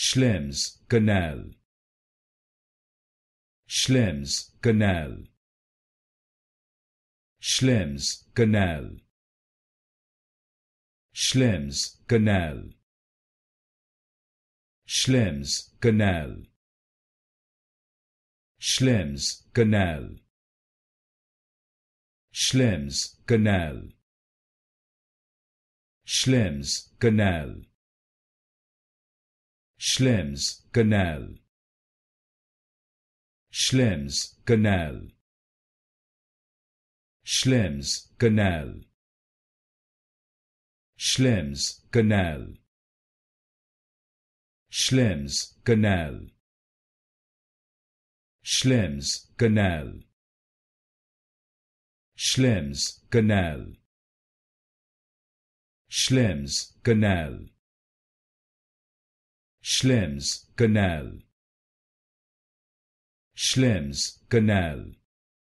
Schlems Canal Schlems Canal Schlems Canal Schlems Canal Schlems Canal Schlems Canal Schlems Canal Schlems Canal Schlem's canal. Schlem's canal. Schlem's canal. Schlem's canal. Schlem's canal. Schlem's canal. Schlem's canal. Schlemms-Kanal Schlems, Canal. Schlems, Canal.